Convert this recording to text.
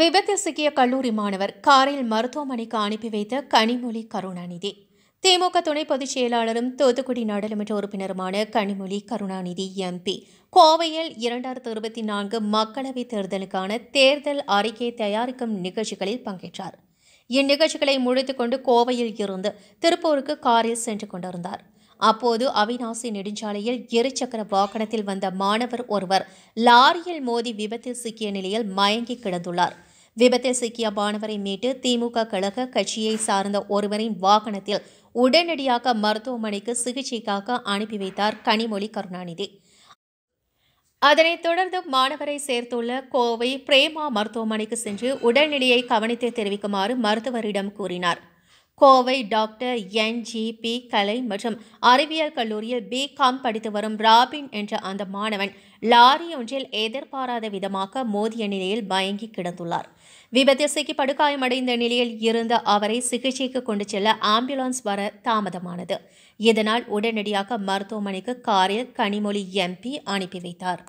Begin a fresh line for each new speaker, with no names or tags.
விபத்தில் சிக்கிய கல்லூரி மாணவர் காரில் மருத்துவமனைக்கு அனுப்பி வைத்த கனிமொழி கருணாநிதி திமுக துணை பொதுச் செயலாளரும் தூத்துக்குடி நாடாளுமன்ற உறுப்பினருமான கனிமொழி கருணாநிதி எம்பி கோவையில் இரண்டாயிரத்து இருபத்தி நான்கு மக்களவைத் தேர்தலுக்கான தேர்தல் அறிக்கை தயாரிக்கும் நிகழ்ச்சிகளில் பங்கேற்றார் இந்நிகழ்ச்சிகளை கொண்டு கோவையில் இருந்து திருப்பூருக்கு காரில் சென்று கொண்டிருந்தார் அப்போது அவிநாசி நெடுஞ்சாலையில் இருசக்கர வாகனத்தில் வந்த மாணவர் ஒருவர் லாரியில் மோதி விபத்தில் சிக்கிய நிலையில் மயங்கி கிடந்துள்ளார் விபத்தில் சிக்கிய மாணவரை மீட்டு திமுக கழக கட்சியை சார்ந்த ஒருவரின் வாகனத்தில் உடனடியாக மருத்துவமனைக்கு சிகிச்சைக்காக அனுப்பி வைத்தார் கனிமொழி கருணாநிதி அதனைத் தொடர்ந்து மாணவரை சேர்த்துள்ள கோவை பிரேமா மருத்துவமனைக்கு சென்று உடல்நிலையை கவனித்து தெரிவிக்குமாறு மருத்துவரிடம் கூறினார் கோவை டாக்டர் என்ஜிபி கலை மற்றும் அறிவியல் கல்லூரியில் பிகாம் படித்து வரும் ராபின் என்ற அந்த மாணவன் லாரி ஒன்றில் எதிர்பாராத விதமாக மோதிய நிலையில் மயங்கி கிடந்துள்ளார் விபத்தில் சிக்கி படுகாயமடைந்த நிலையில் இருந்த அவரை சிகிச்சைக்கு கொண்டு செல்ல ஆம்புலன்ஸ் வர தாமதமானது இதனால் உடனடியாக மருத்துவமனைக்கு காரில் கனிமொழி எம்பி
அனுப்பி வைத்தார்